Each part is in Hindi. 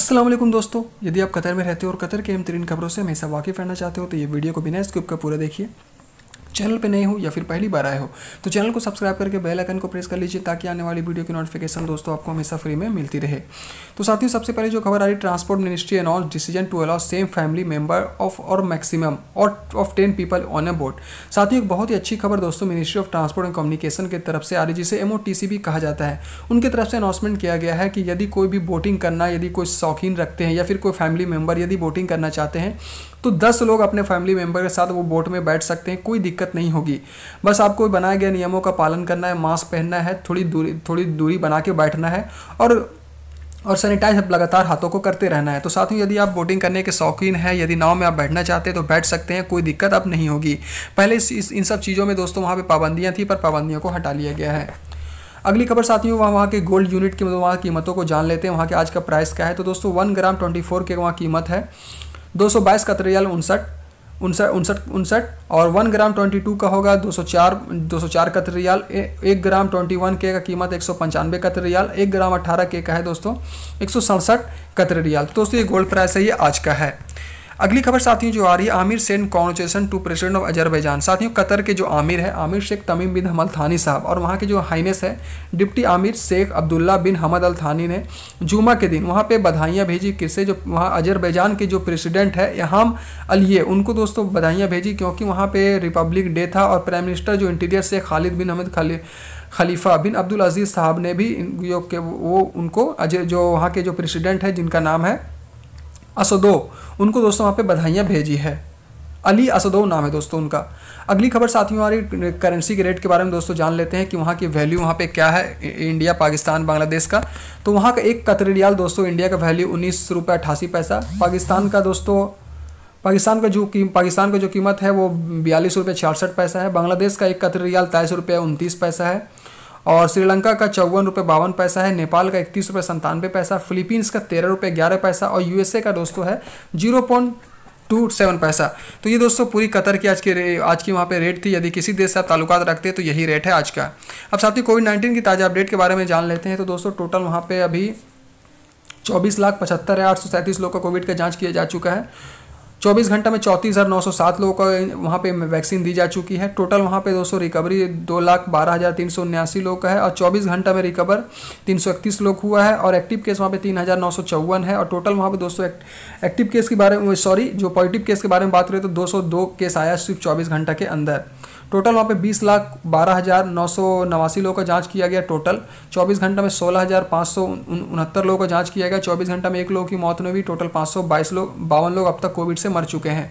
असलम दोस्तों यदि आप कतर में रहते हो और कतर के अहम तरीन खबरों से हमेशा वाकिफ रहना चाहते हो तो ये वीडियो को बिना स्किप का पूरा देखिए चैनल पे नए हो या फिर पहली बार आए हो तो चैनल को सब्सक्राइब करके बेल आइकन को प्रेस कर लीजिए ताकि आने वाली वीडियो की नोटिफिकेशन दोस्तों आपको हमेशा फ्री में मिलती रहे तो साथियों सबसे पहले जो खबर आ रही transport ministry announce decision to allow same family member of और मैक्सिमम और of ten people on a boat साथियों एक बहुत ही अच्छी खबर दोस्तों ministry of transport and communication की तरफ से आ रही जिसे एम भी कहा जाता है उनकी तरफ से अनाउंसमेंट किया गया है कि यदि कोई भी बोटिंग करना यदि कोई शौकीन रखते हैं या फिर कोई फैमिली मेम्बर यदि बोटिंग करना चाहते हैं तो दस लोग अपने फैमिली मेम्बर के साथ वो बोट में बैठ सकते हैं कोई दिक्कत दिक्कत नहीं होगी बस आपको बनाए गए नियमों का पालन करना है मास्क पहनना है थोड़ी दूरी थोड़ी दूरी बना के बैठना है और और सैनिटाइज लगातार हाथों को करते रहना है तो साथियों यदि आप बोटिंग करने के शौकीन हैं यदि नाव में आप बैठना चाहते हैं तो बैठ सकते हैं कोई दिक्कत अब नहीं होगी पहले इस, इन सब चीज़ों में दोस्तों वहाँ पर पाबंदियाँ थी पर पाबंदियों को हटा लिया गया है अगली खबर साथियों वहाँ वहाँ के गोल्ड यूनिट की वहाँ कीमतों को जान लेते हैं वहाँ के आज का प्राइस क्या है तो दोस्तों वन ग्राम ट्वेंटी फोर के वहाँ कीमत है दो सौ बाईस का उनसठ उनसठ उनसठ उनसठ और वन ग्राम ट्वेंटी टू का होगा दो सौ चार दो सौ चार कतर रियाल एक ग्राम ट्वेंटी वन के का कीमत एक सौ पंचानवे कतर रियाल एक ग्राम अट्ठारह के का है दोस्तों एक सौ सड़सठ कतर रियाल तो दोस्तों ये गोल्ड प्राइस है ये आज का है अगली खबर साथियों जो आ रही है आमिर सेन congratulation to president of Azerbaijan साथियों कतर के जो आमिर है आमिर शेख तमीम बिन हमल थानी साहब और वहाँ के जो हाइनेस है डिप्टी आमिर Sheikh Abdullah bin Hamad Al Thani ने जुमा के दिन वहाँ पर बधाइयाँ भेजी किससे जो वहाँ अजरबैजान के जो प्रेसिडेंट है यहाँ अलिए उनको दोस्तों बधाइयाँ भेजी क्योंकि वहाँ पर रिपब्लिक डे था और प्राइम मिनिस्टर जो interior Sheikh Khalid bin Hamad खाली खलीफा बिन अब्दुल अजीज़ साहब ने भी जो के वो उनको अजय जो वहाँ के जो प्रेसिडेंट है जिनका नाम है असदो उनको दोस्तों वहाँ पे बधाइयाँ भेजी है अली असदो नाम है दोस्तों उनका अगली खबर साथियों हमारी करेंसी के रेट के बारे में दोस्तों जान लेते हैं कि वहाँ की वैल्यू वहाँ पे क्या है इंडिया पाकिस्तान बांग्लादेश का तो वहाँ का एक कतरियाल रियाल दोस्तों इंडिया का वैल्यू उन्नीस रुपये अट्ठासी पैसा पाकिस्तान का दोस्तों पाकिस्तान का जो की पाकिस्तान का जो कीमत है वो बयालीस रुपये छियासठ पैसा है बांग्लादेश का एक कतरियाल रियाल तेईस रुपये उनतीस पैसा है और श्रीलंका का चौवन रुपये बावन पैसा है नेपाल का इकतीस रुपये संतानवे पैसा फिलीपींस का तेरह रुपये ग्यारह पैसा और यूएसए का दोस्तों है जीरो पॉइंट टू सेवन पैसा तो ये दोस्तों पूरी कतर की आज की आज की वहाँ पे रेट थी यदि किसी देश से आप ताल्लुकात रखते हैं तो यही रेट है आज का अब साथ ही कोविड नाइन्टीन की ताज़ा अपडेट के बारे में जान लेते हैं तो दोस्तों टोटल वहाँ पे अभी चौबीस लाख पचहत्तर है आठ सौ सैंतीस लोग का कोविड का जांच किया जा चुका है 24 घंटा में चौंतीस हज़ार नौ सौ सात लोगों को वहाँ पे वैक्सीन दी जा चुकी है टोटल वहाँ पे दोस्तों रिकवरी दो लाख बारह हज़ार तीन सौ उन्यासी लोग का है और 24 घंटा में रिकवर तीन सौ इकतीस लोग हुआ है और एक्टिव केस वहाँ पे तीन हज़ार नौ सौ चौवन है और टोटल वहाँ पे दोस्तों एक्टिव केस के बारे में सॉरी जो पॉजिटिव केस के बारे में बात करें तो दो सौ दो केस आया सिर्फ चौबीस घंटा के अंदर टोटल वहाँ पे बीस लाख बारह हज़ार नौ सौ नवासी लोगों का जांच किया गया टोटल चौबीस घंटा में सोलह हज़ार पाँच सौ उनहत्तर लोगों का जांच किया गया चौबीस घंटा में एक लोगों की मौत में भी टोटल पाँच सौ बाईस लोग बावन लोग अब तक कोविड से मर चुके हैं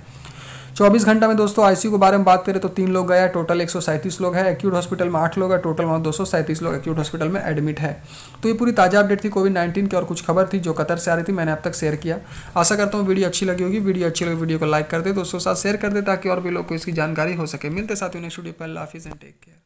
चौबीस घंटा में दोस्तों आईसीयू के बारे में बात करें तो तीन लोग गए टोटल एक लोग है एक्यूट हॉस्पिटल में आठ लोग है टोटल वहाँ दो लोग एक्यूट हॉस्पिटल में एडमिट है तो ये पूरी ताज़ा अपडेट थी कोविड नाइन्टीन की और कुछ खबर थी जो कतर से आ रही थी मैंने अब तक शेयर किया आशा करता हूँ वीडियो अच्छी लगी होगी वीडियो अच्छी लगी वीडियो को लाइक कर दे दोस्तों साथ शेयर कर दे ताकि और भी लोग को इसकी जानकारी हो सके मिलते साथ ही नेक्स्ट वीडियो पर लाफिज एंड टेक केयर